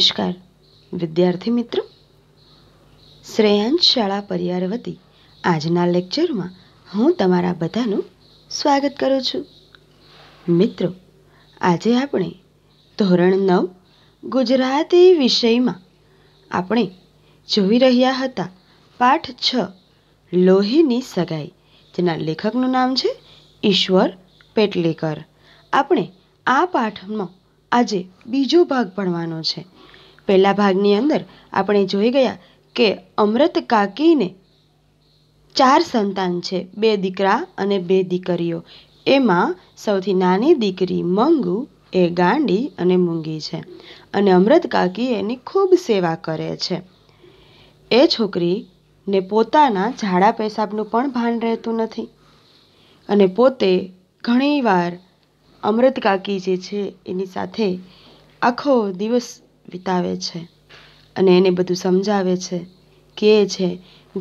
નમસ્કાર વિદ્યાર્થી મિત્રો શ્રેયાંશ શાળા પરિવાર વતી આજના લેક્ચરમાં હું તમારા બધાનું સ્વાગત કરું છું મિત્રો આજે આપણે ધોરણ નવ ગુજરાતી વિષયમાં આપણે જોઈ રહ્યા હતા પાઠ છ લોહીની સગાઈ જેના લેખકનું નામ છે ઈશ્વર પેટલેકર આપણે આ પાઠમાં આજે બીજો ભાગ ભણવાનો છે પહેલા ભાગની અંદર આપણે જોઈ ગયા કે અમૃત કાકીને ચાર સંતાન છે બે દીકરા અને બે દીકરીઓ એમાં સૌથી નાની દીકરી મંગુ એ ગાંડી અને મૂંગી છે અને અમૃત કાકી એની ખૂબ સેવા કરે છે એ છોકરીને પોતાના ઝાડા પેશાબનું પણ ભાન રહેતું નથી અને પોતે ઘણીવાર અમૃત કાકી જે છે એની સાથે આખો દિવસ વિતાવે છે અને એને બધું સમજાવે છે કહે છે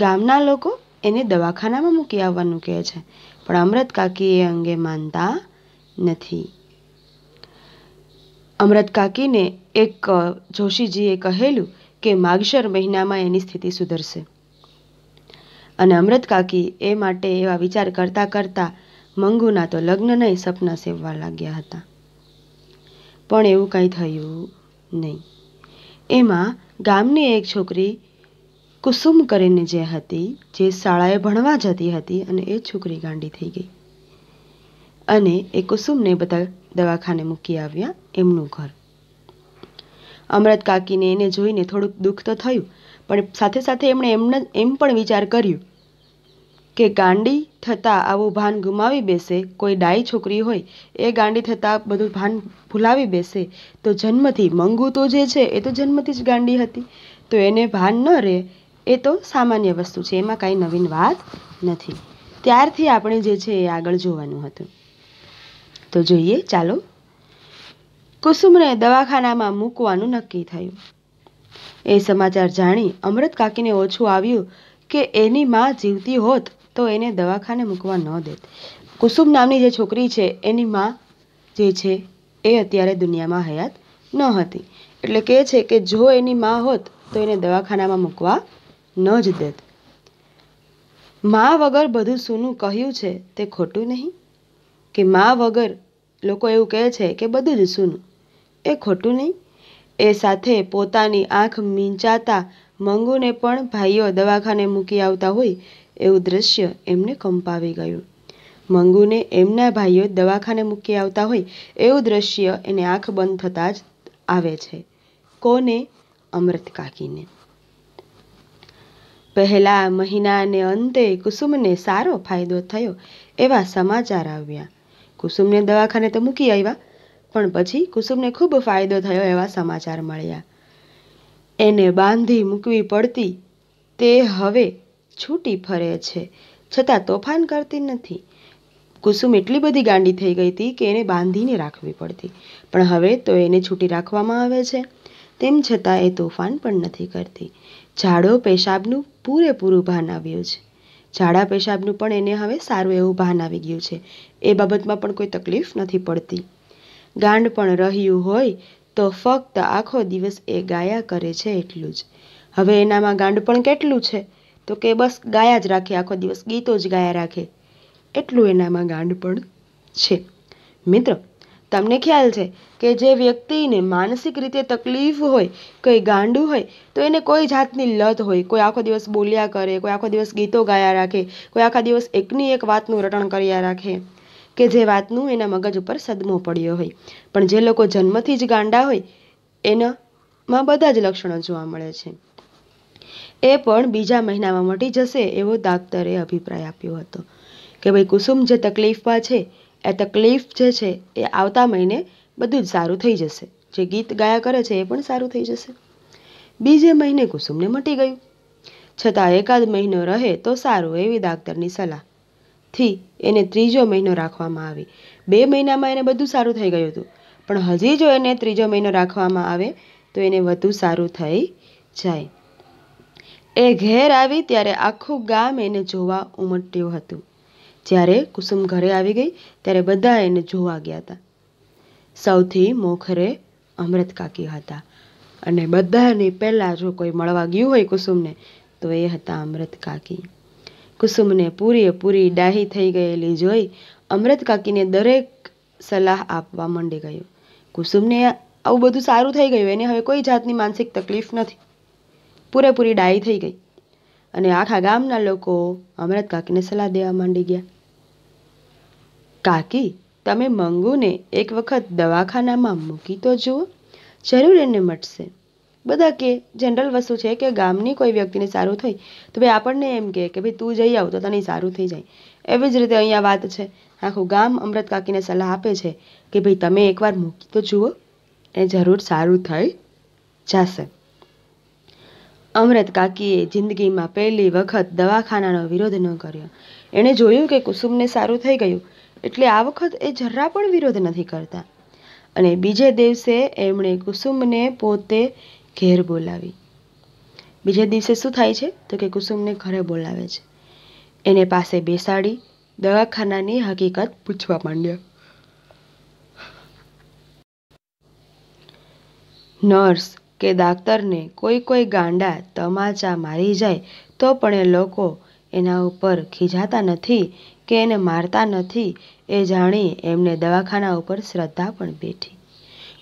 ગામના લોકો એને દવાખાનામાં મૂકી આવવાનું કહે છે પણ અમૃત કાકી એ અંગે માનતા નથી અમૃત કાકીને એક જોશીજીએ કહેલું કે માગશર મહિનામાં એની સ્થિતિ સુધરશે અને અમૃત કાકી એ માટે એવા વિચાર કરતા કરતા મંગુના તો લગ્ન નહીં સપના સેવવા લાગ્યા હતા પણ એવું કંઈ થયું નહીં એમાં ગામની એક છોકરી કુસુમ કરીને જે હતી જે શાળાએ ભણવા જતી હતી અને એ છોકરી ગાંડી થઈ ગઈ અને એ કુસુમને બધા દવાખાને મૂકી આવ્યા એમનું ઘર અમરત કાકીને એને જોઈને થોડુંક દુઃખ તો થયું પણ સાથે સાથે એમણે એમને એમ પણ વિચાર કર્યું કે ગાંડી થતાં આવું ભાન ગુમાવી બેસે કોઈ ડાઈ છોકરી હોય એ ગાંડી થતાં બધું ભાન ભૂલાવી બેસે તો જન્મથી મંગુ તો જે છે એ તો જન્મથી જ ગાંડી હતી તો એને ભાન ન રહે એ તો સામાન્ય વસ્તુ છે એમાં કાંઈ નવીન વાત નથી ત્યારથી આપણે જે છે એ આગળ જોવાનું હતું તો જોઈએ ચાલો કુસુમને દવાખાનામાં મૂકવાનું નક્કી થયું એ સમાચાર જાણી અમૃત કાકીને ઓછું આવ્યું કે એની માં જીવતી હોત તો એને દવાખાને મૂકવા ન દેત કુસુમ નામની જે છોકરી છે એની માં જે છે એ અત્યારે દુનિયામાં હયાત ન હતી એટલે કહે છે કે જો એની માં હોત તો એને દવાખાનામાં મૂકવા ન જ દેત માં વગર બધું સૂનું કહ્યું છે તે ખોટું નહીં કે માં વગર લોકો એવું કહે છે કે બધું જ સૂનું એ ખોટું નહીં એ સાથે પોતાની આંખ મીંચાતા મંગુને પણ ભાઈઓ દવાખાને મૂકી આવતા હોય એવું દ્રશ્ય એમને કંપાવી ગયું મંગુને એમના ભાઈઓ દવાખાને મૂકી આવતા હોય એવું દ્રશ્ય એને આંખ બંધ થતાં જ આવે છે કોને અમૃત કાકીને પહેલા મહિનાને અંતે કુસુમને સારો ફાયદો થયો એવા સમાચાર આવ્યા કુસુમને દવાખાને તો મૂકી આવ્યા પણ પછી કુસુમને ખૂબ ફાયદો થયો એવા સમાચાર મળ્યા એને બાંધી મૂકવી પડતી તે હવે છૂટી ફરે છે છતાં તોફાન કરતી નથી કુસુમ એટલી બધી ગાંડી થઈ ગઈ હતી કે એને બાંધીને રાખવી પડતી પણ હવે તો એને છૂટી રાખવામાં આવે છે તેમ છતાં એ તોફાન પણ નથી કરતી ઝાડો પેશાબનું પૂરેપૂરું ભાન આવ્યું છે ઝાડા પેશાબનું પણ એને હવે સારું એવું ભાન આવી ગયું છે એ બાબતમાં પણ કોઈ તકલીફ નથી પડતી ગાંડ પણ રહ્યું હોય તો ફક્ત આખો દિવસ એ ગાયા કરે છે એટલું જ હવે એનામાં ગાંડ પણ કેટલું છે તો કે બસ ગાયા જ રાખે આખો દિવસ ગીતો જ ગાયા રાખે એટલું એનામાં ગાંડ પણ છે મિત્ર તમને ખ્યાલ છે કે જે વ્યક્તિને માનસિક રીતે તકલીફ હોય કંઈ ગાંડું હોય તો એને કોઈ જાતની લત હોય કોઈ આખો દિવસ બોલ્યા કરે કોઈ આખો દિવસ ગીતો ગાયા રાખે કોઈ આખા દિવસ એકની એક વાતનું રટણ કર્યા રાખે કે જે વાતનું એના મગજ ઉપર સદમો પડ્યો હોય પણ જે લોકો જન્મથી જ ગાંડા હોય એનામાં બધા જ લક્ષણો જોવા મળે છે એ પણ બીજા મહિનામાં મટી જશે એવો ડાક્ટરે અભિપ્રાય આપ્યો હતો કે ભાઈ કુસુમ જે તકલીફમાં છે એ તકલીફ જે છે એ આવતા મહિને બધું જ સારું થઈ જશે જે ગીત ગાયા કરે છે એ પણ સારું થઈ જશે બીજે મહિને કુસુમને મટી ગયું છતાં એકાદ મહિનો રહે તો સારું એવી ડાક્ટરની સલાહથી એને ત્રીજો મહિનો રાખવામાં આવી બે મહિનામાં એને બધું સારું થઈ ગયું હતું પણ હજી જો એને ત્રીજો મહિનો રાખવામાં આવે તો એને વધુ સારું થઈ જાય એ ઘેર આવી ત્યારે આખું ગામ એને જોવા ઉમટ્યું હતું જ્યારે કુસુમ ઘરે આવી ગઈ ત્યારે બધા એને જોવા ગયા હતા સૌથી મોખરે અમૃત કાકી હતા અને બધાને પહેલાં જો કોઈ મળવા ગયું હોય કુસુમને તો એ હતા અમૃત કાકી કુસુમને પૂરી ડાહી થઈ ગયેલી જોઈ અમૃત કાકીને દરેક સલાહ આપવા માંડી ગયું કુસુમને આવું બધું સારું થઈ ગયું એને હવે કોઈ જાતની માનસિક તકલીફ નથી પૂરેપૂરી ડાઈ થઈ ગઈ અને આખા ગામના લોકો અમરત કાકીને સલાહ દેવા માંડી ગયા કાકી તમે મંગુને એક વખત દવાખાનામાં મૂકી તો જુઓ જરૂર એને મટશે બધા કે જનરલ વસ્તુ છે કે ગામની કોઈ વ્યક્તિને સારું થઈ તો ભાઈ આપણને એમ કહે કે ભાઈ તું જઈ આવ તો તને સારું થઈ જાય એવી જ રીતે અહીંયા વાત છે આખું ગામ અમૃત કાકીને સલાહ આપે છે કે ભાઈ તમે એકવાર મૂકી તો જુઓ એ જરૂર સારું થઈ જશે અમૃત કાકીએ જિંદગીમાં પહેલી વખત દવાખાનાનો વિરોધ ન કર્યો એણે જોયું કે કુસુમને સારું થઈ ગયું એટલે આ વખત એ જરા પણ વિરોધ નથી કરતા અને બીજે દિવસે એમણે કુસુમને પોતે ઘેર બોલાવી બીજે દિવસે શું થાય છે તો કે કુસુમને ઘરે બોલાવે છે એને પાસે બેસાડી દવાખાનાની હકીકત પૂછવા માંડ્યો નર્સ કે દાખતરને કોઈ કોઈ ગાંડા તમાચા મારી જાય તો પણ એ લોકો એના ઉપર ખીજાતા નથી કે એને મારતા નથી એ જાણી એમને દવાખાના ઉપર શ્રદ્ધા પણ બેઠી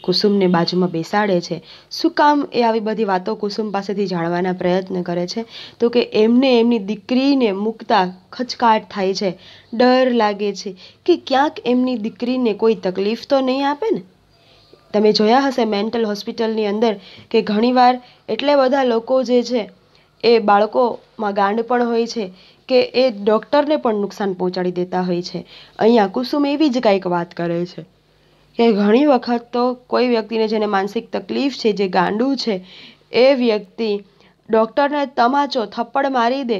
કુસુમને બાજુમાં બેસાડે છે શું કામ એ આવી બધી વાતો કુસુમ પાસેથી જાણવાના પ્રયત્ન કરે છે તો કે એમને એમની દીકરીને મૂકતા ખચકાટ થાય છે ડર લાગે છે કે ક્યાંક એમની દીકરીને કોઈ તકલીફ તો નહીં આપે ને તમે જોયા હશે મેન્ટલ હોસ્પિટલની અંદર કે ઘણીવાર એટલા બધા લોકો જે છે એ બાળકોમાં ગાંડ પણ હોય છે કે એ ડૉક્ટરને પણ નુકસાન પહોંચાડી દેતા હોય છે અહીંયા કુસુમ એવી જ કાંઈક વાત કરે છે કે ઘણી વખત તો કોઈ વ્યક્તિને જેને માનસિક તકલીફ છે જે ગાંડું છે એ વ્યક્તિ ડૉક્ટરને તમાચો થપ્પડ મારી દે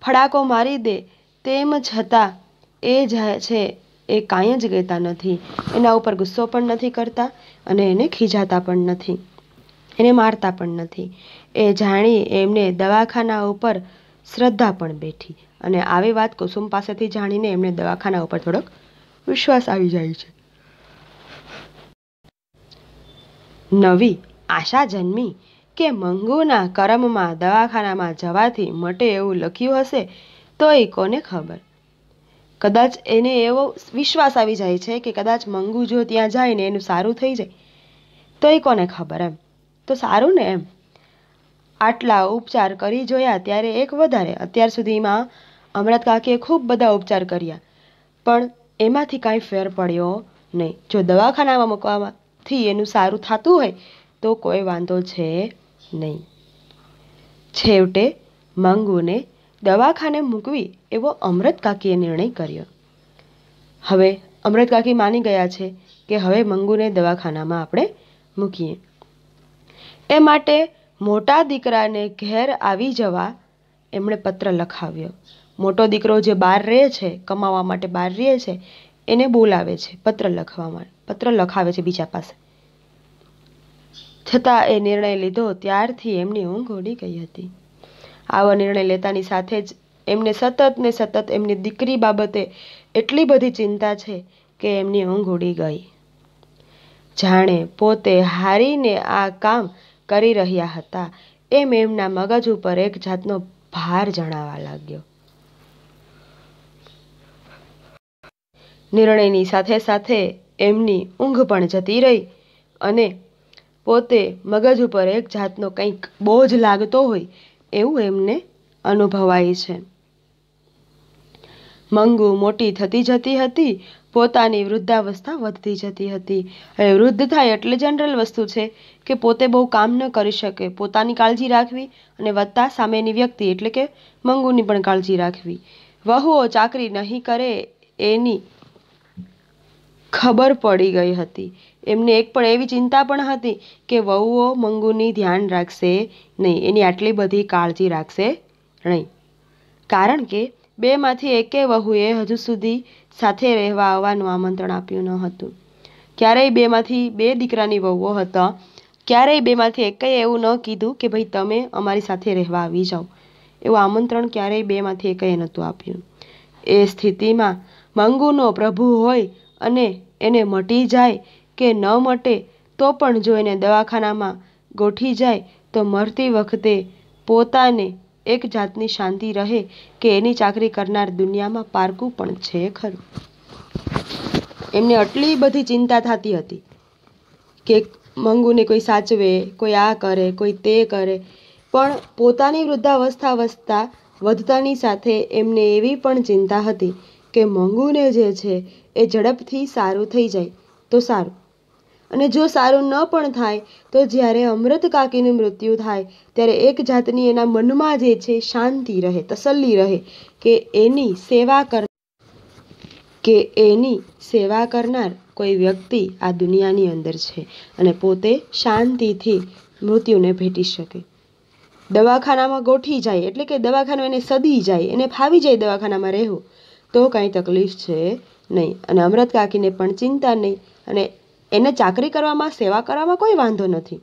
ફડાકો મારી દે તેમ છતાં એ જ છે એ કાંઈ જ કહેતા નથી એના ઉપર ગુસ્સો પણ નથી કરતા અને એને ખીજાતા પણ નથી એને મારતા પણ નથી એ જાણી એમને દવાખાના ઉપર શ્રદ્ધા પણ બેઠી અને આવી વાત કુસુમ પાસેથી જાણીને એમને દવાખાના ઉપર થોડોક વિશ્વાસ આવી જાય છે નવી આશા જન્મી કે મંગુના કરમમાં દવાખાનામાં જવાથી મટે એવું લખ્યું હશે તો એ કોને ખબર કદાચ એને એવો વિશ્વાસ આવી જાય છે કે કદાચ મંગુ જો ત્યાં જાય ને એનું સારું થઈ જાય તો એ કોને ખબર એમ તો સારું ને એમ આટલા ઉપચાર કરી જોયા ત્યારે એક વધારે અત્યાર સુધીમાં અમૃત કાકીએ ખૂબ બધા ઉપચાર કર્યા પણ એમાંથી કાંઈ ફેર પડ્યો નહીં જો દવાખાનામાં મૂકવાથી એનું સારું થતું હોય તો કોઈ વાંધો છે નહીં છેવટે મંગુને દવાખાને મૂકવી એવો અમૃત કાકીએ નિર્ણય કર્યો હવે અમૃત કાકી માની ગયા છે કે હવે મંગુને દવાખાનામાં આપણે મૂકીએ એ માટે મોટા દીકરાને ઘેર આવી જવા એમણે પત્ર લખાવ્યો મોટો દીકરો જે બહાર રહે છે કમાવા માટે બહાર રહે છે એને બોલાવે છે પત્ર લખવામાં પત્ર લખાવે છે બીજા પાસે છતાં એ નિર્ણય લીધો ત્યારથી એમની ઊંઘ ઉડી ગઈ હતી આવા નિર્ણય લેતાની સાથે જ એમને સતત ને સતત એમની દીકરી બાબતે એટલી બધી ચિંતા છે કે એમની ઊંઘ ઉડી ગઈ જાણે પોતે હારીને આ કામ કરી રહ્યા હતા એમ એમના મગજ ઉપર એક જાતનો ભાર જણાવા લાગ્યો નિર્ણયની સાથે સાથે એમની ઊંઘ પણ જતી રહી અને પોતે મગજ ઉપર એક જાતનો કંઈક બોજ લાગતો હોય એવું એમને અનુભવાય છે મંગુ મોટી થતી જતી હતી પોતાની વૃદ્ધાવસ્થા વધતી જતી હતી હવે વૃદ્ધ થાય એટલે જનરલ વસ્તુ છે કે પોતે બહુ કામ ન કરી શકે પોતાની કાળજી રાખવી અને વધતા સામેની વ્યક્તિ એટલે કે મંગુની પણ કાળજી રાખવી વહુઓ ચાકરી નહીં કરે એની ખબર પડી ગઈ હતી એમને એક પણ એવી ચિંતા પણ હતી કે વહુઓ મંગુની ધ્યાન રાખશે નહીં એની આટલી બધી કાળજી રાખશે નહીં કારણ કે બેમાંથી એકે વહુએ હજુ સુધી સાથે રહેવા આવવાનું આમંત્રણ આપ્યું ન હતું ક્યારેય બેમાંથી બે દીકરાની વહુઓ હતા ક્યારેય બેમાંથી એકે એવું ન કીધું કે ભાઈ તમે અમારી સાથે રહેવા આવી જાઓ એવું આમંત્રણ ક્યારેય બેમાંથી એકે નહોતું આપ્યું એ સ્થિતિમાં મંગુનો પ્રભુ હોય અને એને મટી જાય કે ન મટે તો પણ જો એને દવાખાનામાં ગોઠી જાય તો મરતી વખતે પોતાને એક જાતની શાંતિ રહે કે એની ચાકરી કરનાર દુનિયામાં પારકું પણ છે ખરું એમને આટલી બધી ચિંતા થતી હતી કે મંગુને કોઈ સાચવે કોઈ આ કરે કોઈ તે કરે પણ પોતાની વૃદ્ધાવસ્થા વસતા વધતાની સાથે એમને એવી પણ ચિંતા હતી કે મંગુને જે છે એ ઝડપથી સારું થઈ જાય તો સારું અને જો સારું ન પણ થાય તો જ્યારે અમૃત કાકીનું મૃત્યુ થાય ત્યારે એક જાતની એના મનમાં જે છે શાંતિ રહે તસલ્લી રહે કે એની સેવા કર કે એની સેવા કરનાર કોઈ વ્યક્તિ આ દુનિયાની અંદર છે અને પોતે શાંતિથી મૃત્યુને ભેટી શકે દવાખાનામાં ગોઠી જાય એટલે કે દવાખાનું એને સદી જાય એને ફાવી જાય દવાખાનામાં રહેવું તો કાંઈ તકલીફ છે નહીં અને અમૃત કાકીને પણ ચિંતા નહીં અને એને ચાકરી કરવામાં સેવા કરવામાં કોઈ વાંધો નથી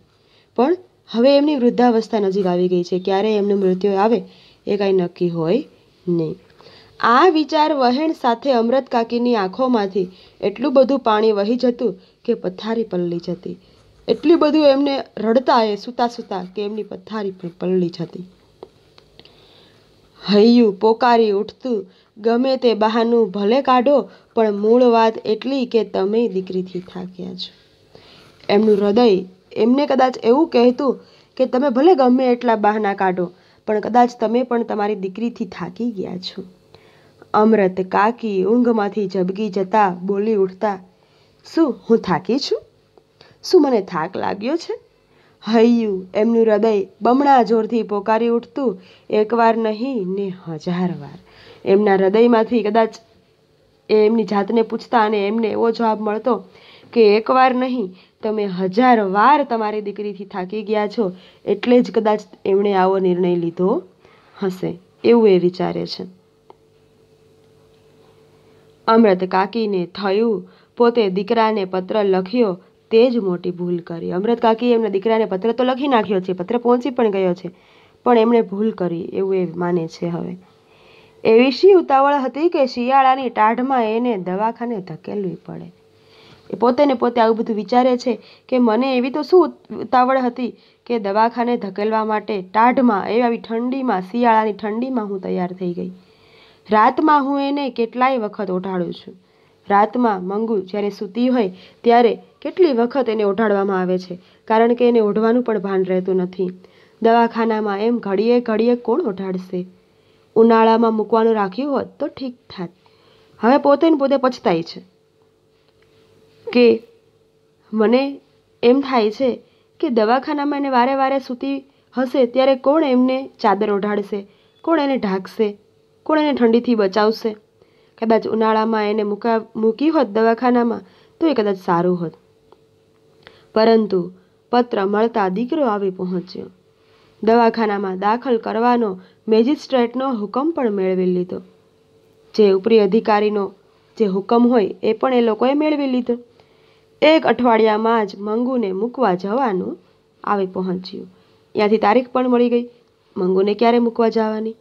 પણ હવે એમની વૃદ્ધાવસ્થા નજીક આવી ગઈ છે ક્યારે એમનું મૃત્યુ આવે એ કાંઈ નક્કી હોય નહીં આ વિચાર વહેણ સાથે અમૃત કાકીની આંખોમાંથી એટલું બધું પાણી વહી જતું કે પથારી પલળી જતી એટલું બધું એમને રડતા એ સૂતા સૂતા કે એમની પથારી પણ પલળી જતી હૈયું પોકારી ઉઠતું ગમે તે બહાનું ભલે કાઢો પણ મૂળ વાત એટલી કે તમે દીકરીથી થાક્યા છો એમનું હૃદય એમને કદાચ એવું કહેતું કે તમે ભલે ગમે એટલા બહાના કાઢો પણ કદાચ તમે પણ તમારી દીકરીથી થાકી ગયા છો અમૃત કાકી ઊંઘમાંથી ઝબકી જતા બોલી ઉઠતા શું હું થાકી છું શું મને થાક લાગ્યો છે હૈયું એમનું હૃદય બમણા જોરથી પોકારી ઉઠતું એકવાર નહીં ને હજાર વાર એમના હૃદયમાંથી કદાચ એ એમની જાતને પૂછતા અને એમને એવો જવાબ મળતો કે એકવાર નહીં તમે હજાર વાર તમારી દીકરીથી થાકી ગયા છો એટલે જ કદાચ એમણે આવો નિર્ણય લીધો હશે એવું એ વિચારે છે અમૃત કાકીને થયું પોતે દીકરાને પત્ર લખ્યો તે જ મોટી ભૂલ કરી અમૃત કાકી એમના દીકરાને પત્ર તો લખી નાખ્યો છે પત્ર પહોંચી પણ ગયો છે પણ એમણે ભૂલ કરી એવું એ માને છે હવે એવી શી ઉતાવળ હતી કે શિયાળાની ટાઢમાં એને દવાખાને ધકેલવી પડે એ પોતે ને પોતે આવું બધું વિચારે છે કે મને એવી તો શું ઉતાવળ હતી કે દવાખાને ધકેલવા માટે ટાઢમાં એ આવી ઠંડીમાં શિયાળાની ઠંડીમાં હું તૈયાર થઈ ગઈ રાતમાં હું એને કેટલાય વખત ઓઢાડું છું રાતમાં મંગુ જ્યારે સૂતી હોય ત્યારે કેટલી વખત એને ઓઢાડવામાં આવે છે કારણ કે એને ઓઢવાનું પણ ભાન રહેતું નથી દવાખાનામાં એમ ઘડીએ ઘડીએ કોણ ઓઢાડશે ઉનાળામાં મૂકવાનું રાખ્યું હોત તો ઠીક થાત હવે પોતે ને પોતે પછતાય છે કે મને એમ થાય છે કે દવાખાનામાં એને વારે વારે સૂતી હશે ત્યારે કોણ એમને ચાદર ઓઢાડશે કોણ એને ઢાંકશે કોણ એને ઠંડીથી બચાવશે કદાચ ઉનાળામાં એને મૂકા મૂકી હોત દવાખાનામાં તો એ કદાચ સારું હોત પરંતુ પત્ર મળતા દીકરો આવી પહોંચ્યો દવાખાનામાં દાખલ કરવાનો મેજિસ્ટ્રેટનો હુકમ પણ મેળવી લીધો જે ઉપરી અધિકારીનો જે હુકમ હોય એ પણ એ લોકોએ મેળવી લીધો એક અઠવાડિયામાં જ મંગુને મૂકવા જવાનું આવી પહોંચ્યું ત્યાંથી તારીખ પણ મળી ગઈ મંગુને ક્યારે મૂકવા જવાની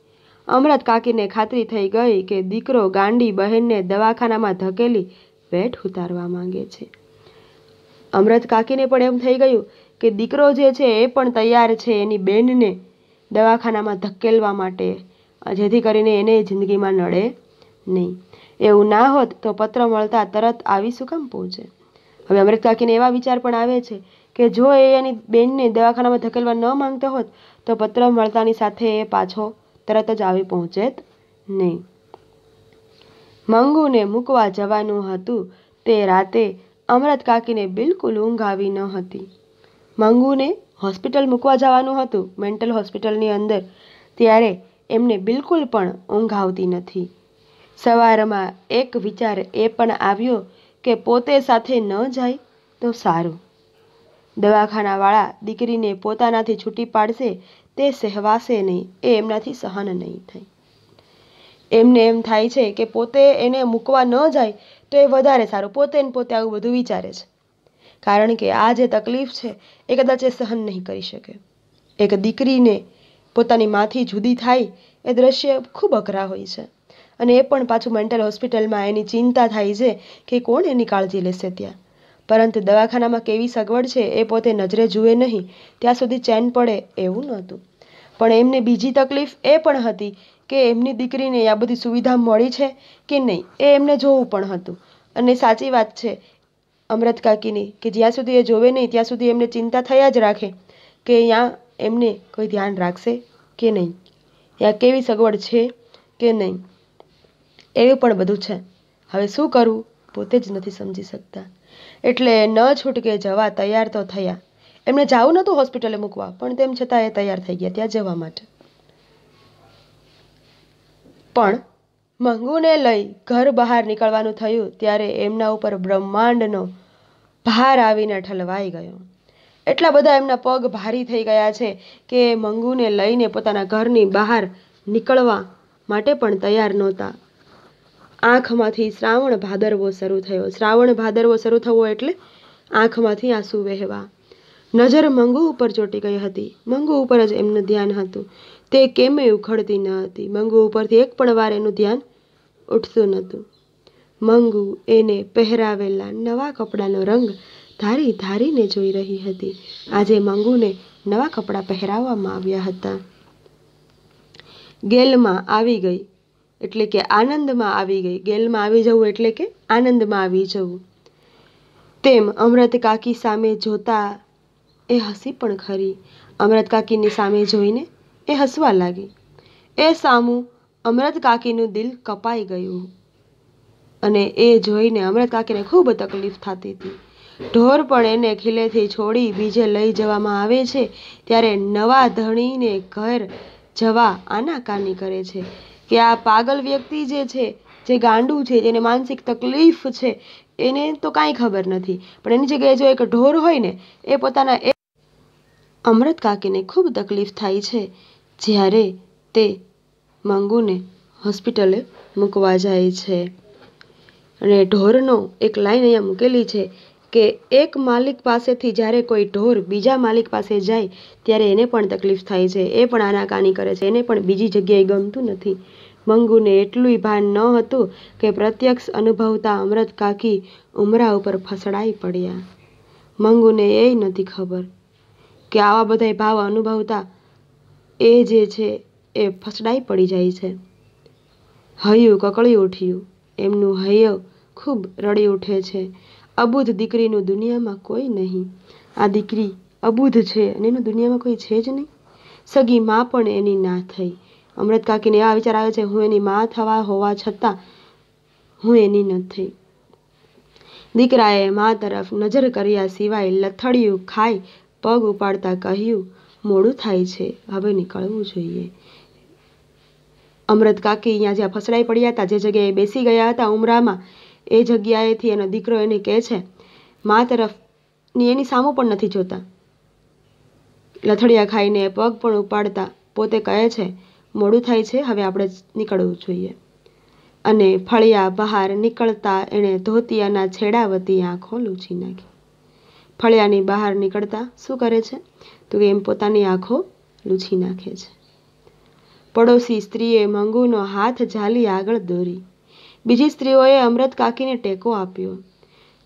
અમરત કાકીને ખાતરી થઈ ગઈ કે દીકરો ગાંડી બહેનને દવાખાનામાં ધકેલી પેટ ઉતારવા માંગે છે અમરત કાકીને પણ એમ થઈ ગયું કે દીકરો જે છે એ પણ તૈયાર છે એની બેનને દવાખાનામાં ધકેલવા માટે જેથી કરીને એને જિંદગીમાં નડે નહીં એવું ના હોત તો પત્ર મળતા તરત આવી શું કામ પહોંચે હવે અમૃત કાકીને એવા વિચાર પણ આવે છે કે જો એ એની બેનને દવાખાનામાં ધકેલવા ન માંગતો હોત તો પત્ર મળતાની સાથે એ પાછો તરત જ આવી પહોંચેત નહીં મંગુને મૂકવા જવાનું હતું તે રાતે અમૃત કાકીને બિલકુલ ઊંઘ આવી ન હતી મંગુને હોસ્પિટલ મૂકવા જવાનું હતું મેન્ટલ હોસ્પિટલની અંદર ત્યારે એમને બિલકુલ પણ ઊંઘ આવતી નથી સવારમાં એક વિચાર એ પણ આવ્યો કે પોતે સાથે ન જાય તો સારું દવાખાનાવાળા દીકરીને પોતાનાથી છૂટી પાડશે તે સહેવાશે નહીં એ એમનાથી સહન નહીં થાય એમને એમ થાય છે કે પોતે એને મૂકવા ન જાય તો એ વધારે સારું પોતે ને પોતે આવું બધું વિચારે છે કારણ કે આ જે તકલીફ છે એ કદાચ એ સહન નહીં કરી શકે એક દીકરીને પોતાની માથી જુદી થાય એ દ્રશ્ય ખૂબ અઘરા હોય છે અને એ પણ પાછું મેન્ટલ હોસ્પિટલમાં એની ચિંતા થાય છે કે કોણ એની કાળજી લેશે ત્યાં પરંતુ દવાખાનામાં કેવી સગવડ છે એ પોતે નજરે જુએ નહીં ત્યાં સુધી ચેન પડે એવું નહોતું પણ એમને બીજી તકલીફ એ પણ હતી કે એમની દીકરીને આ બધી સુવિધા મળી છે કે નહીં એ એમને જોવું પણ હતું અને સાચી વાત છે અમૃત કાકીની કે જ્યાં સુધી એ જોવે નહીં ત્યાં સુધી એમને ચિંતા થયા જ રાખે કે ત્યાં એમને કોઈ ધ્યાન રાખશે કે નહીં ત્યાં કેવી સગવડ છે કે નહીં એવું પણ બધું છે હવે શું કરવું પોતે જ નથી સમજી શકતા એટલે ન છૂટકે જવા તૈયાર તો થયા એમને જવું નહોતું હોસ્પિટલે મૂકવા પણ તેમ છતાં એ તૈયાર થઈ ગયા ત્યાં જવા માટે પણ મંગુને લઈ ઘર બહાર નીકળવાનું થયું ત્યારે એમના ઉપર બ્રહ્માંડનો ભાર આવીને ઠલવાઈ ગયો એટલા બધા એમના પગ ભારી થઈ ગયા છે કે મંગુને લઈને પોતાના ઘરની બહાર નીકળવા માટે પણ તૈયાર નહોતા આંખમાંથી શ્રાવણ ભાદરવો શરૂ થયો શ્રાવણ ભાદરવો શરૂ થવો એટલે આંખમાંથી આંસુ વહેવા નજર મંગુ ઉપર ચોટી ગઈ હતી મંગુ ઉપર જ એમનું ધ્યાન હતું તે કેમે ઉખડતી ન હતી મંગુ ઉપરથી એક પણ વાર એનું ધ્યાન ઉઠતું નહોતું મંગુ એને પહેરાવેલા નવા કપડાનો રંગ ધારી ધારીને જોઈ રહી હતી આજે મંગુને નવા કપડાં પહેરાવવામાં આવ્યા હતા ગેલમાં આવી ગઈ એટલે કે આનંદમાં આવી ગઈ ગેલમાં આવી જવું એટલે કે આનંદમાં આવી જવું તેમ અમૃત કાકી સામે જોતા એ હસી પણ ખરી અમૃત કાકીની સામે જોઈને એ હસવા લાગી એ સામું અમૃત કાકીનું દિલ કપાઈ ગયું અને એ જોઈને અમૃત કાકીને ખૂબ તકલીફ થતી હતી ઢોર પણ એને ખીલેથી છોડી બીજે લઈ જવામાં આવે છે ત્યારે નવા ધણીને ઘર જવા આનાકાની કરે છે કે આ પાગલ વ્યક્તિ જે છે જે ગાંડું છે જેને માનસિક તકલીફ છે એને તો કાંઈ ખબર નથી પણ એની જગ્યાએ જો એક ઢોર હોય ને એ પોતાના એ અમૃત કાકીને ખૂબ તકલીફ થાય છે જ્યારે તે મંગુને હોસ્પિટલે મૂકવા જાય છે અને ઢોરનો એક લાઈન અહીંયા મૂકેલી છે કે એક માલિક પાસેથી જ્યારે કોઈ ઢોર બીજા માલિક પાસે જાય ત્યારે એને પણ તકલીફ થાય છે એ પણ આનાકાની કરે છે એને પણ બીજી જગ્યાએ ગમતું નથી મંગુને એટલું ભાન ન હતું કે પ્રત્યક્ષ અનુભવતા અમૃત કાકી ઉમરા ઉપર ફસડાઈ પડ્યા મંગુને એ નથી ખબર કે આવા બધા ભાવ અનુભવતા એ જે છે એ ફસડાઈ પડી જાય છે હૈયું કકળી ઉઠ્યું એમનું હૈયું ખૂબ રડી ઉઠે છે અબૂધ દીકરીનું દુનિયામાં કોઈ નહીં આ દીકરી અબૂધ છે અને એનું દુનિયામાં કોઈ છે જ નહીં સગી માં પણ એની ના થઈ અમૃત કાકીને એવા વિચાર આવે છે હું એની માં થવા હોવા છતાં હું એની ન થઈ દીકરાએ માં તરફ નજર કર્યા સિવાય લથડિયું ખાઈ પગ ઉપાડતા કહ્યું મોડું થાય છે હવે નીકળવું જોઈએ અમૃત કાકી અહીંયા જ્યાં ફસડાઈ પડ્યા હતા જે જગ્યાએ બેસી ગયા હતા ઉમરામાં એ જગ્યાએથી એનો દીકરો એને કહે છે મા તરફ ની એની સામું પણ નથી જોતા લથડિયા ખાઈને પગ પણ ઉપાડતા પોતે કહે છે મોડું થાય છે હવે આપણે નીકળવું જોઈએ અને ફળિયા બહાર નીકળતા એણે ધોતિયાના છેડા વતી આંખો લૂછી નાખી ફળિયાની બહાર નીકળતા શું કરે છે તો એમ પોતાની આંખો લૂછી નાખે છે પડોશી સ્ત્રીએ મંગુનો હાથ ઝાલી આગળ દોરી બીજી સ્ત્રીઓએ અમૃત કાકીને ટેકો આપ્યો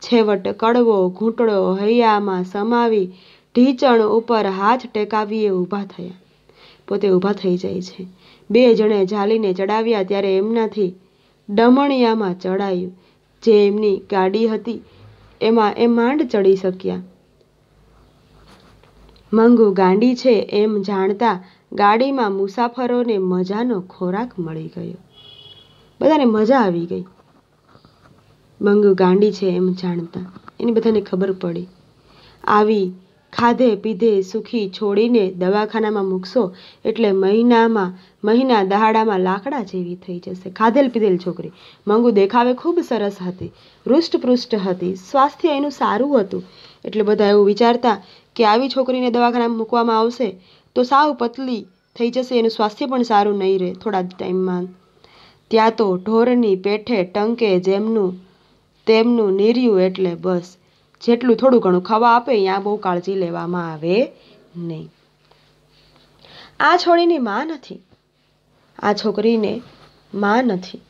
છેવટ કડવો ઘૂંટડો હૈયામાં સમાવી ઢીચણ ઉપર હાથ ટેકાવીએ ઊભા થયા પોતે ઊભા થઈ જાય છે બે જણે જાલીને ચડાવ્યા ત્યારે એમનાથી ડમણિયામાં ચડાયું જે એમની ગાડી હતી એમાં એ માંડ ચડી શક્યા મંગુ ગાંડી છે એમ જાણતા ગાડીમાં મુસાફરોને મજાનો ખોરાક મળી ગયો બધાને મજા આવી ગઈ મંગુ ગાંડી છે એમ જાણતા એને બધાને ખબર પડી આવી ખાધે પીધે સુખી છોડીને દવાખાનામાં મૂકશો એટલે મહિનામાં મહિના દહાડામાં લાકડા જેવી થઈ જશે ખાધેલ પીધેલ છોકરી મંગુ દેખાવે ખૂબ સરસ હતી હૃષ્ટપૃષ્ટ હતી સ્વાસ્થ્ય એનું સારું હતું એટલે બધા એવું વિચારતા કે આવી છોકરીને દવાખાનામાં મૂકવામાં આવશે તો સાવ પતલી થઈ જશે એનું સ્વાસ્થ્ય પણ સારું નહીં રહે થોડા ટાઈમમાં ત્યાં તો ઢોરની પેઠે ટંકે જેમનું તેમનું નિર્યું એટલે બસ જેટલું થોડું ઘણું ખાવા આપે ત્યાં બહુ કાળજી લેવામાં આવે નહીં આ છોડીની મા નથી આ છોકરીને મા નથી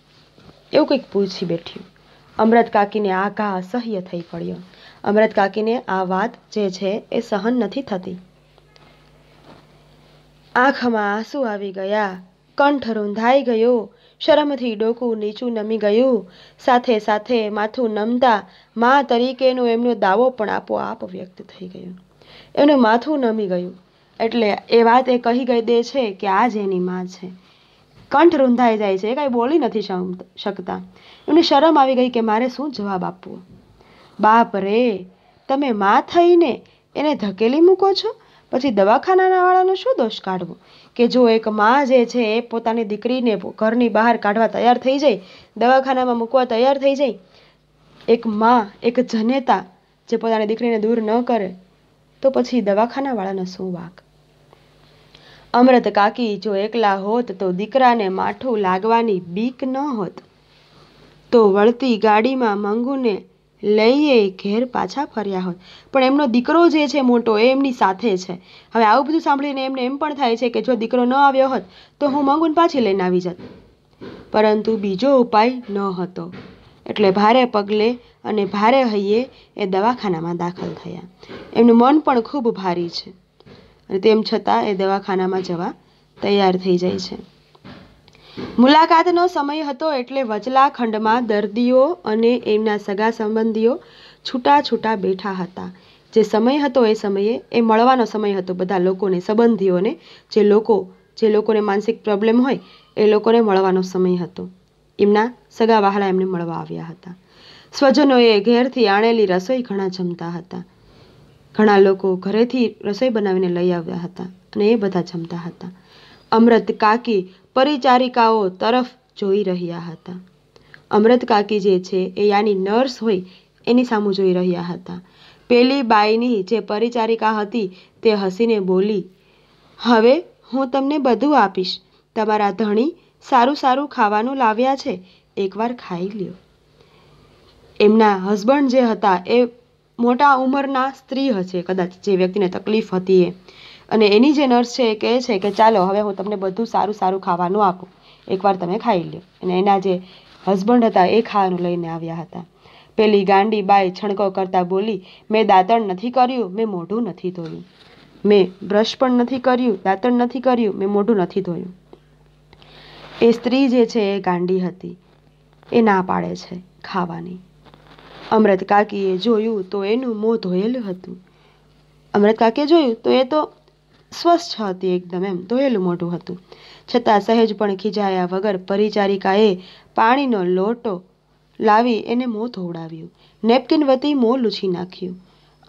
એવું કંઈક પૂછી બેઠ્યું અમૃત કાકીને આ ઘા અસહ્ય થઈ પડ્યો અમૃત કાકીને આ વાત જે છે એ સહન નથી થતી આંખમાં આંસુ આવી ગયા કંઠ રૂંધાઈ ગયો શરમથી ડોકું નીચું નમી ગયું સાથે સાથે માથું નમતા મા તરીકેનો એમનો દાવો પણ આપોઆપ વ્યક્ત થઈ ગયો એમનું માથું નમી ગયું એટલે એ વાત એ કહી ગઈ દે છે કે આ જ એની મા છે કંઠ રૂંધાઈ જાય છે એ કાંઈ બોલી નથી શકતા એમને શરમ આવી ગઈ કે મારે શું જવાબ આપવો બાપ રે તમે મા થઈને એને ધકેલી મૂકો છો પછી દવાખાનાવાળાનો શું દોષ કાઢવો કે જો એક મા જે છે એ પોતાની દીકરીને ઘરની બહાર કાઢવા તૈયાર થઈ જાય દવાખાનામાં મૂકવા તૈયાર થઈ જાય એક મા એક જનેતા જે પોતાની દીકરીને દૂર ન કરે તો પછી દવાખાનાવાળાનો શું વાક અમૃત કાકી જો એકલા હોત તો દીકરાને માઠું લાગવાની બીક ન હોત તો વળતી ગાડીમાં મંગુને લઈએ ઘેર પાછા ફર્યા હોય પણ એમનો દીકરો જે છે મોટો એ એમની સાથે છે હવે આવું બધું સાંભળીને એમને એમ પણ થાય છે કે જો દીકરો ન આવ્યો હોત તો હું મંગુન પાછી લઈને આવી જત પરંતુ બીજો ઉપાય ન હતો એટલે ભારે પગલે અને ભારે હૈયે એ દવાખાનામાં દાખલ થયા એમનું મન પણ ખૂબ ભારી છે અને તેમ છતાં એ દવાખાનામાં જવા તૈયાર થઈ જાય છે મુલાકાતનો સમય હતો એટલે વચલા ખંડમાં દર્દીઓ અને એમના સગા સંબંધીઓ છૂટા છૂટા બેઠા હતા જે સમય હતો એ સમયે એ મળવાનો સમય હતો બધા લોકોને સંબંધીઓને જે લોકો જે લોકોને માનસિક પ્રોબ્લેમ હોય એ લોકોને મળવાનો સમય હતો એમના સગા વહાલા એમને મળવા આવ્યા હતા સ્વજનોએ ઘેરથી આણેલી રસોઈ ઘણા જમતા હતા ઘણા લોકો ઘરેથી રસોઈ બનાવીને લઈ આવ્યા હતા અને એ બધા જમતા હતા અમૃત કાકી પરિચારિકાઓ તરફ જોઈ રહ્યા હતા અમૃત કાકી જે છે એ યાની નર્સ હોય એની સામું જોઈ રહ્યા હતા પેલી બાઈની જે પરિચારિકા હતી તે હસીને બોલી હવે હું તમને બધું આપીશ તમારા ધણી સારું સારું ખાવાનું લાવ્યા છે એકવાર ખાઈ લ્યો એમના હસબન્ડ જે હતા એ મોટા ઉંમરના સ્ત્રી હશે કદાચ જે વ્યક્તિને તકલીફ હતી એ અને એની જે નર્સ છે એ કહે છે કે ચાલો હવે હું તમને બધું સારું સારું ખાવાનું આપું એકવાર તમે ખાઈ લો અને એના જે હસબન્ડ હતા એ ખાવાનું લઈને આવ્યા હતા પેલી ગાંડી બાઈ છણકો કરતાં બોલી મેં દાંતણ નથી કર્યું મેં મોઢું નથી ધોયું મેં બ્રશ પણ નથી કર્યું દાંતણ નથી કર્યું મેં મોઢું નથી ધોયું એ સ્ત્રી જે છે એ ગાંડી હતી એ ના પાડે છે ખાવાની અમૃત કાકીએ જોયું તો એનું મોં ધોયેલું હતું અમૃત કાકીએ જોયું તો એ તો સ્વસ્થ હતી એકદમ એમ ધોયેલું મોઢું હતું છતાં સહેજ પણ ખીજાયા વગર પરિચારિકાએ પાણીનો લોટો લાવી એને મોં ધોવડાવ્યું નેપકિન વતી મોં લૂછી નાખ્યું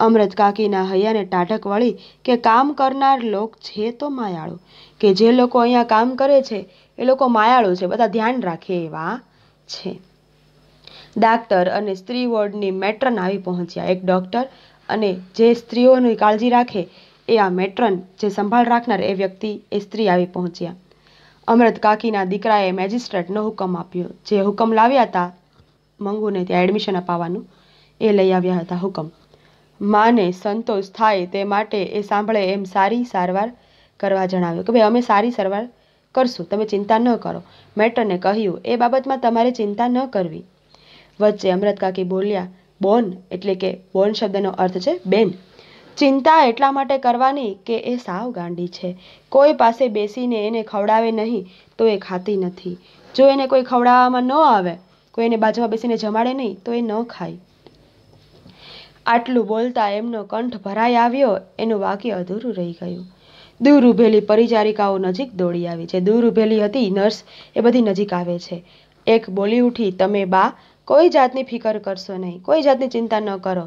અમૃત કાકીના હૈયાને ટાઢક વળી કે કામ કરનાર લોક છે તો માયાળો કે જે લોકો અહીંયા કામ કરે છે એ લોકો માયાળો છે બધા ધ્યાન રાખે એવા છે ડાક્ટર અને સ્ત્રી વોર્ડની મેટ્રન આવી પહોંચ્યા એક ડૉક્ટર અને જે સ્ત્રીઓની કાળજી રાખે એ આ મેટ્રન જે સંભાળ રાખનાર એ વ્યક્તિ એ સ્ત્રી આવી પહોંચ્યા અમૃત કાકીના દીકરાએ મેજિસ્ટ્રેટનો હુકમ આપ્યો જે હુકમ લાવ્યા હતા મંગુને ત્યાં એડમિશન અપાવવાનું એ લઈ આવ્યા હતા હુકમ માને સંતોષ થાય તે માટે એ સાંભળે એમ સારી સારવાર કરવા જણાવ્યું કે ભાઈ અમે સારી સારવાર કરશું તમે ચિંતા ન કરો મેટરને કહ્યું એ બાબતમાં તમારે ચિંતા ન કરવી વચ્ચે અમૃત કાકી બોલ્યા બોન એટલે કે બોન શબ્દનો અર્થ છે બેન ચિંતા એટલા માટે કરવાની કે એ સાવ ગાંડી છે કોઈ પાસે બેસીને એને ખવડાવે નહીં તો એ ખાતી નથી જો એને કોઈ ખવડાવવામાં ન આવે કોઈ એને બાજુમાં બેસીને જમાડે નહીં તો એ ન ખાય આટલું બોલતા એમનો કંઠ ભરાઈ આવ્યો એનું વાક્ય અધૂરું રહી ગયું દૂર ઊભેલી પરિચારિકાઓ નજીક દોડી આવી છે દૂર ઊભેલી હતી નર્સ એ બધી નજીક આવે છે એક બોલી ઉઠી તમે બા કોઈ જાતની ફિકર કરશો નહીં કોઈ જાતની ચિંતા ન કરો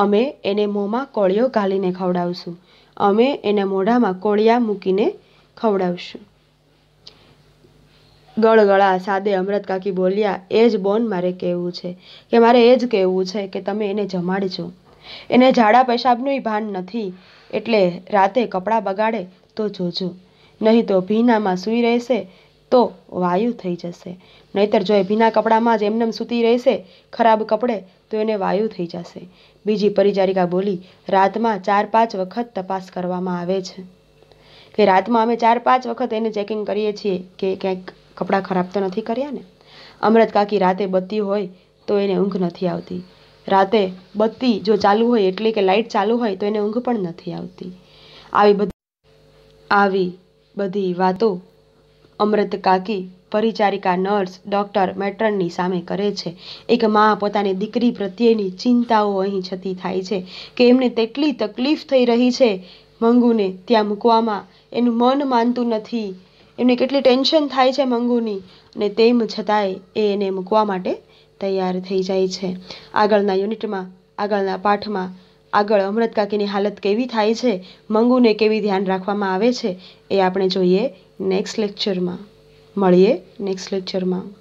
અમે એને મોંમાં કોળિયો ઘાલીને ખવડાવીશું અમે એને મોઢામાં કોળિયા મૂકીને ખવડાવીશું ગળગળા સાદે અમૃત કાકી બોલ્યા એ જ બોન મારે કહેવું છે કે મારે એ જ કહેવું છે કે તમે એને જમાડજો એને ઝાડા પેશાબનું ભાન નથી એટલે રાતે કપડાં બગાડે તો જોજો નહીં તો ભીનામાં સૂઈ રહેશે તો વાયુ થઈ જશે નહીતર જો એ ભીના કપડામાં જ એમને સૂતી રહેશે ખરાબ કપડે તો એને વાયુ થઈ જશે બીજી પરિચારિકા બોલી રાતમાં ચાર પાંચ વખત તપાસ કરવામાં આવે છે કે રાતમાં અમે ચાર પાંચ વખત એને ચેકિંગ કરીએ છીએ કે ક્યાંક કપડાં ખરાબ તો નથી કર્યા ને અમૃત કાકી રાતે બત્તી હોય તો એને ઊંઘ નથી આવતી રાતે બત્તી જો ચાલુ હોય એટલે કે લાઇટ ચાલુ હોય તો એને ઊંઘ પણ નથી આવતી આવી બધી આવી બધી વાતો અમૃત કાકી પરિચારિકા નર્સ ડૉક્ટર મેટ્રનની સામે કરે છે એક મા પોતાની દીકરી પ્રત્યેની ચિંતાઓ અહીં છતી થાય છે કે એમને તેટલી તકલીફ થઈ રહી છે મંગુને ત્યાં મૂકવામાં એનું મન માનતું નથી એમને કેટલી ટેન્શન થાય છે મંગુની અને તેમ છતાંય એ એને મૂકવા માટે તૈયાર થઈ જાય છે આગળના યુનિટમાં આગળના પાઠમાં આગળ અમૃત કાકીની હાલત કેવી થાય છે મંગુને કેવી ધ્યાન રાખવામાં આવે છે એ આપણે જોઈએ નેક્સ્ટ લેક્ચરમાં મળીએ નેક્સ્ટ લેક્ચરમાં